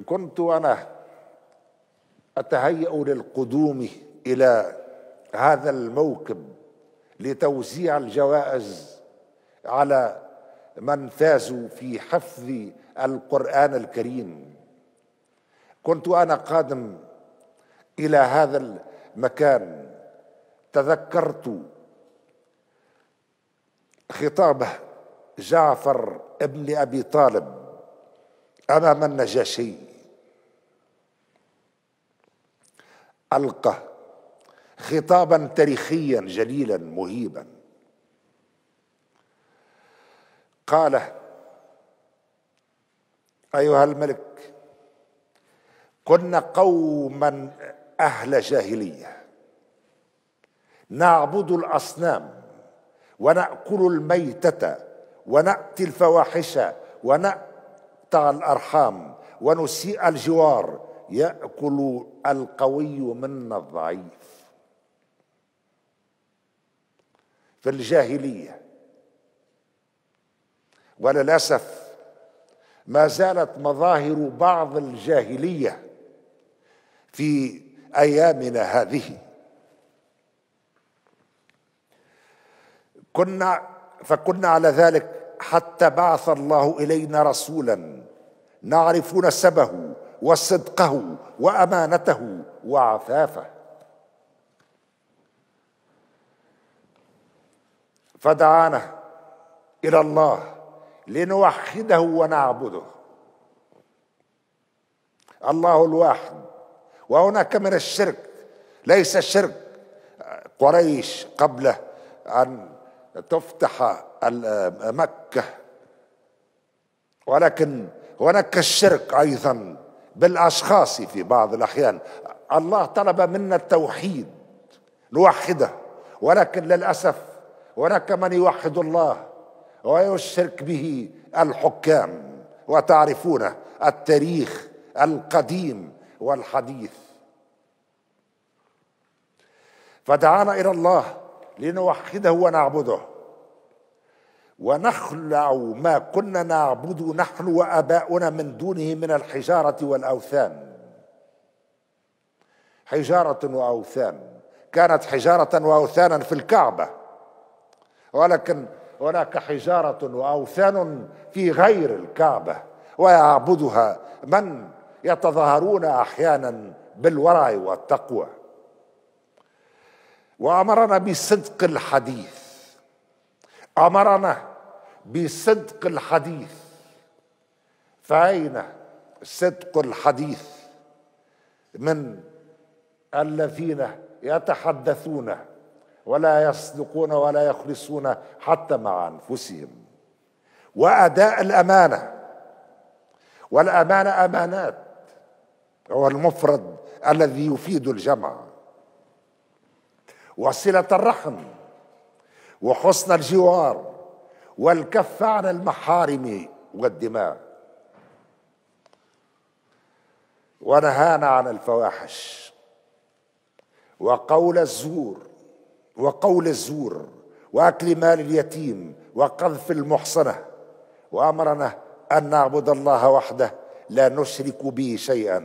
كنت انا اتهيا للقدوم الى هذا الموكب لتوزيع الجوائز على من فازوا في حفظ القران الكريم كنت انا قادم الى هذا المكان تذكرت خطابه جعفر ابن ابي طالب امام النجاشي القى خطابا تاريخيا جليلا مهيبا قال ايها الملك كنا قوما اهل جاهليه نعبد الاصنام وناكل الميته وناتي الفواحش وناتي الارحام ونسيء الجوار ياكل القوي منا الضعيف في الجاهليه وللاسف ما زالت مظاهر بعض الجاهليه في ايامنا هذه كنا فكنا على ذلك حتى بعث الله الينا رسولا نعرف نسبه وصدقه وامانته وعفافه فدعانا الى الله لنوحده ونعبده الله الواحد وهناك من الشرك ليس الشرك قريش قبل ان تفتح مكه ولكن هناك الشرك ايضا بالاشخاص في بعض الاحيان الله طلب منا التوحيد نوحده ولكن للاسف هناك من يوحد الله ويشرك به الحكام وتعرفون التاريخ القديم والحديث فدعانا الى الله لنوحده ونعبده ونخلع ما كنا نعبد نحن واباؤنا من دونه من الحجاره والاوثان حجاره واوثان كانت حجاره واوثانا في الكعبه ولكن هناك حجاره واوثان في غير الكعبه ويعبدها من يتظاهرون احيانا بالورع والتقوى وامرنا بصدق الحديث امرنا بصدق الحديث فاين صدق الحديث من الذين يتحدثون ولا يصدقون ولا يخلصون حتى مع انفسهم واداء الامانه والامانه امانات هو المفرد الذي يفيد الجمع وصله الرحم وحسن الجوار والكف عن المحارم والدماء ونهانا عن الفواحش وقول الزور وقول الزور واكل مال اليتيم وقذف المحصنه وامرنا ان نعبد الله وحده لا نشرك به شيئا